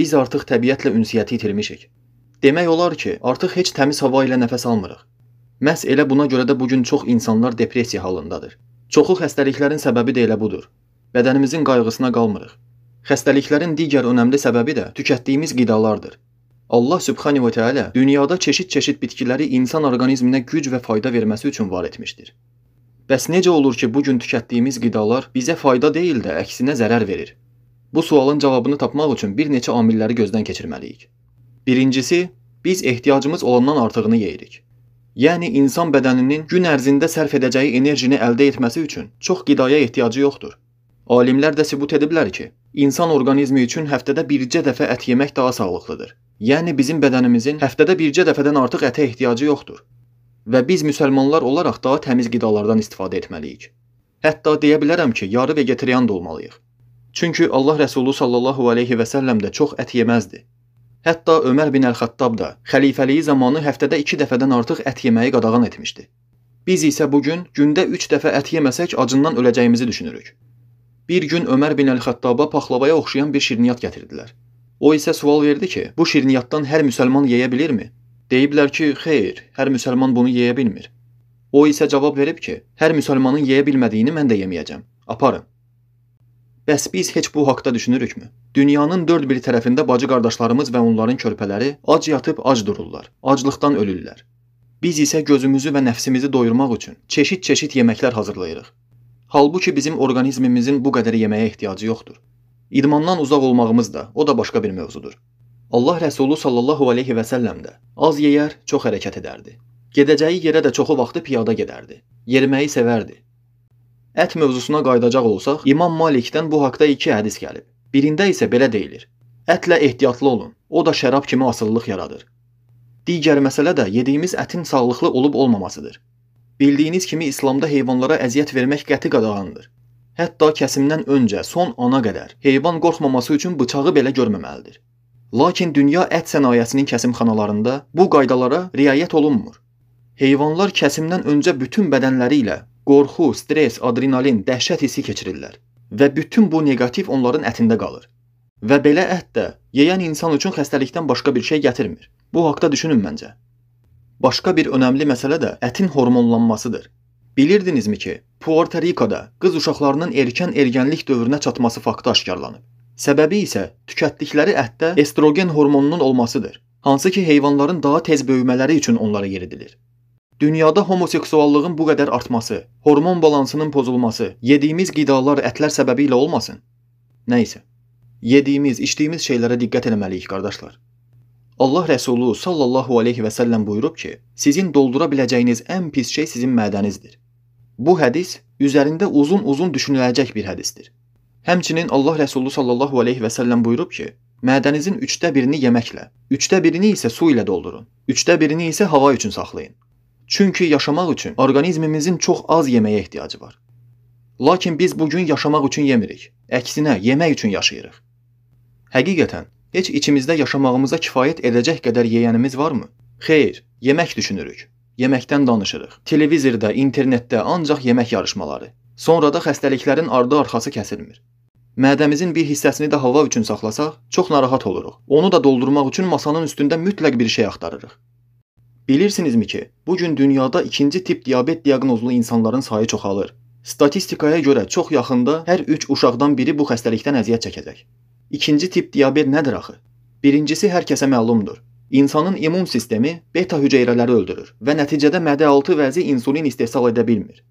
Biz artıq təbiətlə ünsiyyəti itirmişik. Demək olar ki, artıq heç təmiz hava ilə nəfəs almırıq. Məhz elə buna görə də bu gün çox insanlar depressiya halındadır. Çoxu xəstəliklərin səbəbi də elə budur. Bədənimizin qayğısına qalmırıq. Xəstəliklərin digər önəmli səbəbi də tükətdiyimiz qidalardır. Allah Sübhanahu ve Teala dünyada çeşid-çeşid bitkiləri insan orqanizminə güc və fayda verməsi üçün var etmişdir. Bəs necə olur ki, bu gün tükətdiyimiz qidalar bizə fayda deyil də əksinə zərər verir? Bu sualın cavabını tapmaq üçün bir neçə amilləri gözdən keçirməliyik. Birincisi, biz ehtiyacımız olandan artığını yeyirik. Yəni insan bədəninin gün ərzində sərf edəcəyi enerjini əldə etməsi üçün çox qidaya ehtiyacı yoxdur. Alimlər də sübut ediblər ki, insan orqanizmi üçün həftədə bircə dəfə ət yemək daha sağlıqlıdır. Yəni bizim bədənimizin həftədə bircə dəfədən artıq ətə ehtiyacı yoxdur. Və biz müsəlmanlar olaraq daha təmiz qidalardan istifadə etməliyik. Hətta deyə bilərəm ki, yarı vegetarian da olmalıyıq. Çünki Allah Rəsulu sallallahu alayhi və səlləm də çox ət yeməzdi. Hətta Ömər bin Əl-Xattab da xəlifəliyi zamanı həftədə 2 dəfədən artıq ət yeməyi qadağan etmişdi. Biz isə bu gün gündə 3 dəfə ət yeməsək acından öləcəyimizi düşünürük. Bir gün Ömər bin Əl-Xattaba paxlavaya oxşayan bir şirniyyat gətirdilər. O isə sual verdi ki, bu şirniyyatdan hər müsəlman yeyə bilirmi? Deyiblər ki, xeyr, hər müsəlman bunu yeyə bilmir. O isə cavab verib ki, hər müsəlmanın yeyə bilmədiyini mən də yeməyəcəm. Aparın. Bəs biz heç bu haqda düşünürükmü? Dünyanın dörd bir tərəfində bacı qardaşlarımız və onların körpələri ac yatıb ac dururlar. Aclıqdan ölürlər. Biz isə gözümüzü və nəfsimizi doyurmaq üçün çeşid-çeşid yeməklər hazırlayırıq. Halbuki bizim orqanizmimizin bu qədər yeməyə ehtiyacı yoxdur. İdmandan uzaq olmağımız da o da başqa bir mövzudur. Allah Rəsulu sallallahu alayhi və sallam da az yeyər, çox hərəkət edərdi. Gedəcəyi yerə də çoxu vaxtı piyada gedərdi. Yeriməyi sevərdi. Ət mövzusuna qayıdacaq olsaq, İmam Malikdən bu haqda 2 hədis gəlib. Birində isə belə deyilir: Ətlə ehtiyatlı olun. O da şərab kimi asılılıq yaradır. Digər məsələ də yediyimiz ətin sağlıqlı olub-olmamasıdır. Bildiyiniz kimi İslamda heyvanlara əziyyət vermək qəti qadağandır. Hətta kəsimdən öncə, son ana qədər heyvan qorxmaması üçün bıçağı belə görməməlidir. Lakin dünya ət sənayesinin kəsimxanalarında bu qaydalara riayət olunmur. Heyvanlar kəsimdən öncə bütün bədənləri ilə qorxu, stres, adrenalin, dəhşət hissi keçirirlər və bütün bu neqativ onların ətində qalır. Və belə ət də yeyən insan üçün xəstəlikdən başqa bir şey gətirmir. Bu haqqda düşünün məncə. Başqa bir önəmli məsələ də ətin hormonlanmasıdır. Bilirdinizmi ki, Puerto Ricoda qız uşaqlarının erkən ergənlik dövrünə çatması faktı aşkarlanıb. Səbəbi isə tükətdikləri ətdə estrogen hormonunun olmasıdır, hansı ki heyvanların daha tez böyümələri üçün onlara yeridilir. Dünyada homoseksuallığın bu qədər artması, hormon balansının pozulması, yediyimiz qidalar ətlər səbəbi ilə olmasın. Nə isə. Yediyimiz, içdiyimiz şeylərə diqqət etməliyik, qardaşlar. Allah Rəsulu sallallahu alayhi və sallam buyurub ki, sizin doldura biləcəyiniz ən pis şey sizin mədənizdir. Bu hədis üzərində uzun-uzun düşünüləcək bir hədisdir. Həmçinin Allah Rəsulu sallallahu alayhi və sallam buyurub ki, mədənizin 3də 1-ini yeməklə, 3də 1-ini isə su ilə doldurun, 3də 1-ini isə hava üçün saxlayın. Çünki yaşamaq üçün orqanizmimizin çox az yeməyə ehtiyacı var. Lakin biz bu gün yaşamaq üçün yemirik. Əksinə, yemək üçün yaşayırıq. Həqiqətən, heç içimizdə yaşamağımıza kifayət edəcək qədər yeyənimiz varmı? Xeyr, yemək düşünürük. Yeməkdən danışırıq. Televizorda, internetdə ancaq yemək yarışmaları. Sonra da xəstəliklərin ardı arxası kəsilmir. Mədəmizin bir hissəsini də hava üçün saxlasaq, çox narahat oluruq. Onu da doldurmaq üçün masanın üstündə mütləq bir şey axtarırıq. Bilirsinizmi ki, bu gün dünyada ikinci tip diabet diaqnozlu insanların sayı çoxalır. Statistikaya görə çox yaxında hər 3 uşaqdan biri bu xəstəlikdən əziyyət çəkəcək. İkinci tip diabet nədir axı? Birincisi hər kəsə məlumdur. İnsanın immun sistemi beta hüceyrələri öldürür və nəticədə mədə altı vəzi insulin istehsal edə bilmir.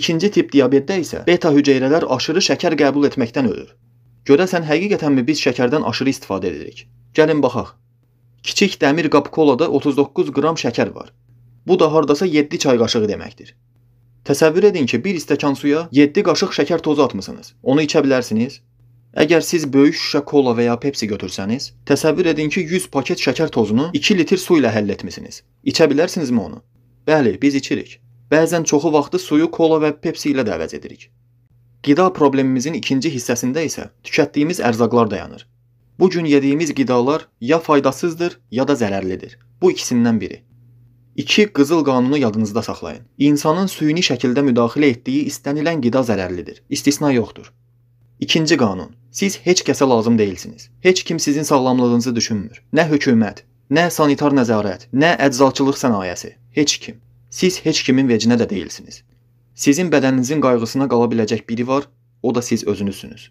İkinci tip diabetdə isə beta hüceyrələr aşırı şəkər qəbul etməkdən ölür. Görəsən həqiqətənmi biz şəkərdən aşırı istifadə edirik? Gəlin baxaq. Kiçik dəmir qab kolada 39 qram şəkər var. Bu da hardasa 7 çay qaşığı deməkdir. Təsəvvür edin ki, bir stəkan suya 7 qaşıq şəkər tozu atmısınız. Onu içə bilərsiniz. Əgər siz böyük şüşə kola və ya Pepsi götürsəniz, təsəvvür edin ki, 100 paket şəkər tozunu 2 litr su ilə həll etmisiniz. İçə bilərsinizmi onu? Bəli, biz içirik. Bəzən çoxu vaxtı suyu kola və Pepsi ilə də əvəz edirik. Qida problemimizin ikinci hissəsində isə tükətdiyimiz ərzaqlar dayanır. Bu gün yediyimiz qidalar ya faydasızdır, ya da zərərlidir. Bu ikisindən biri. 2. Qızıl qanunu yadınızda saxlayın. İnsanın süni şəkildə müdaxilə etdiyi istənilən qida zərərlidir. İstisna yoxdur. 2-ci qanun. Siz heç kəsə lazım deyilsiniz. Heç kim sizin sağlamlığınızı düşünmür. Nə hökumət, nə sanitar nəzarət, nə əczaçılıq sənayesi, heç kim. Siz heç kimin vecinə də deyilsiniz. Sizin bədəninizin qayğısına qala biləcək biri var, o da siz özünüzsünüz.